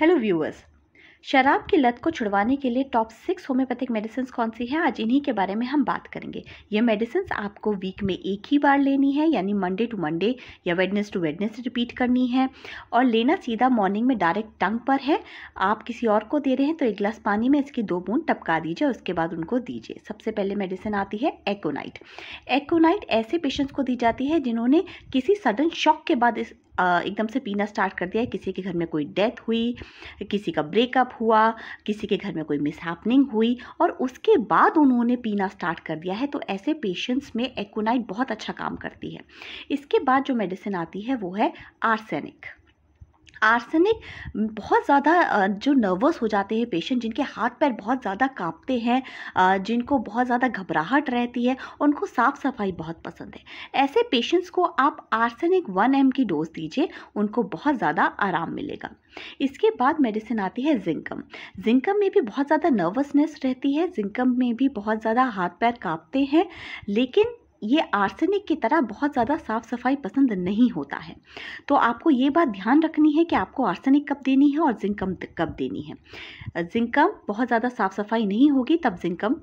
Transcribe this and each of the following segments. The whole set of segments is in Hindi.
हेलो व्यूअर्स शराब की लत को छुड़वाने के लिए टॉप सिक्स होम्योपैथिक मेडिसिन कौन सी हैं आज इन्हीं के बारे में हम बात करेंगे ये मेडिसिन आपको वीक में एक ही बार लेनी है यानी मंडे टू मंडे या वेडनेस टू वेडनेस रिपीट करनी है और लेना सीधा मॉर्निंग में डायरेक्ट टंग पर है आप किसी और को दे रहे हैं तो एक गिलास पानी में इसकी दो बूंद टपका दीजिए उसके बाद उनको दीजिए सबसे पहले मेडिसिन आती है एकोनाइट एकोनाइट ऐसे पेशेंट्स को दी जाती है जिन्होंने किसी सडन शॉक के बाद इस एकदम से पीना स्टार्ट कर दिया किसी के घर में कोई डेथ हुई किसी का ब्रेकअप हुआ किसी के घर में कोई मिसहैपनिंग हुई और उसके बाद उन्होंने पीना स्टार्ट कर दिया है तो ऐसे पेशेंट्स में एकोनाइट बहुत अच्छा काम करती है इसके बाद जो मेडिसिन आती है वो है आर्सेनिक आर्सेनिक बहुत ज़्यादा जो नर्वस हो जाते हैं पेशेंट जिनके हाथ पैर बहुत ज़्यादा कांपते हैं जिनको बहुत ज़्यादा घबराहट रहती है उनको साफ़ सफाई बहुत पसंद है ऐसे पेशेंट्स को आप आर्सेनिक वन एम की डोज दीजिए उनको बहुत ज़्यादा आराम मिलेगा इसके बाद मेडिसिन आती है जिंकम जिंकम में भी बहुत ज़्यादा नर्वसनेस रहती है जिंकम में भी बहुत ज़्यादा हाथ पैर काँपते हैं लेकिन ये आर्सेनिक की तरह बहुत ज़्यादा साफ़ सफाई पसंद नहीं होता है तो आपको ये बात ध्यान रखनी है कि आपको आर्सेनिक कब देनी है और जिंकम कब देनी है जिंकम बहुत ज़्यादा साफ़ सफाई नहीं होगी तब जिंकम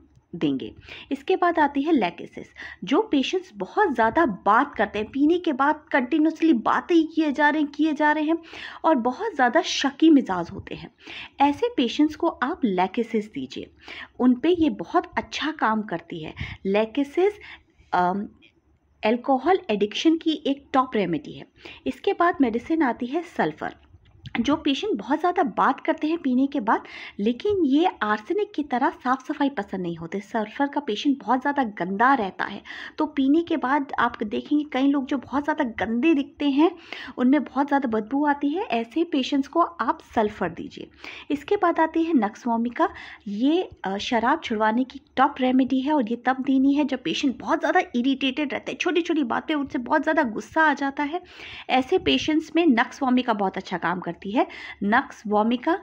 देंगे इसके बाद आती है लैकेसिस जो पेशेंट्स बहुत ज़्यादा बात करते हैं पीने के बाद कंटिन्यूसली बात ही किए जा रहे हैं किए जा रहे हैं और बहुत ज़्यादा शकी मिजाज होते हैं ऐसे पेशेंट्स को आप लैकेसिस दीजिए उन पर यह बहुत अच्छा काम करती है लैकेसिस एल्कोहल एडिक्शन की एक टॉप रेमेडी है इसके बाद मेडिसिन आती है सल्फ़र जो पेशेंट बहुत ज़्यादा बात करते हैं पीने के बाद लेकिन ये आर्सेनिक की तरह साफ़ सफाई पसंद नहीं होते सल्फर का पेशेंट बहुत ज़्यादा गंदा रहता है तो पीने के बाद आप देखेंगे कई लोग जो बहुत ज़्यादा गंदे दिखते हैं उनमें बहुत ज़्यादा बदबू आती है ऐसे पेशेंट्स को आप सल्फ़र दीजिए इसके बाद आती है नक्सवामिका ये शराब छुड़वाने की टॉप रेमेडी है और ये तब देनी है जब पेशेंट बहुत ज़्यादा इरीटेटेड रहते हैं छोटी छोटी बात पर उनसे बहुत ज़्यादा गुस्सा आ जाता है ऐसे पेशेंट्स में नक्सवामिका बहुत अच्छा काम करते जाती है नक्स वॉमिका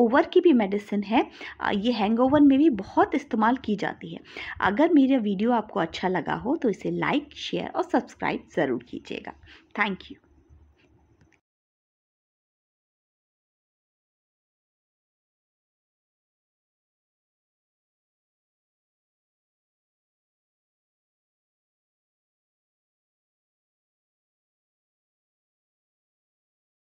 ओवर की भी मेडिसिन है ये ओवर में भी बहुत इस्तेमाल की जाती है अगर मेरा वीडियो आपको अच्छा लगा हो तो इसे लाइक शेयर और सब्सक्राइब ज़रूर कीजिएगा थैंक यू